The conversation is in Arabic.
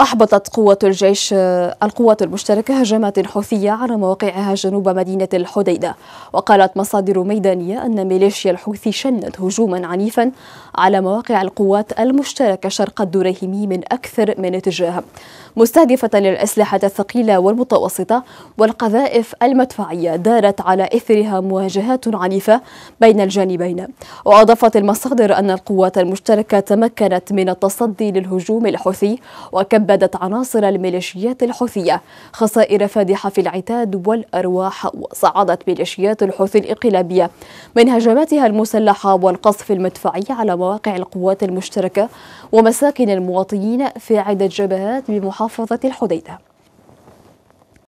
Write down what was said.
أحبطت قوة الجيش آه، القوات المشتركة هجمات حوثية على مواقعها جنوب مدينة الحديدة وقالت مصادر ميدانية أن ميليشيا الحوثي شنت هجوما عنيفا على مواقع القوات المشتركة شرق الدريهمي من أكثر من اتجاه مستهدفة للأسلحة الثقيلة والمتوسطة والقذائف المدفعية دارت على إثرها مواجهات عنيفة بين الجانبين وأضافت المصادر أن القوات المشتركة تمكنت من التصدي للهجوم الحوثي وكب بدت عناصر الميليشيات الحوثية خسائر فادحة في العتاد والأرواح وصعدت ميليشيات الحوثي الإنقلابية من هجماتها المسلحة والقصف المدفعي على مواقع القوات المشتركة ومساكن المواطنين في عدة جبهات بمحافظة الحديدة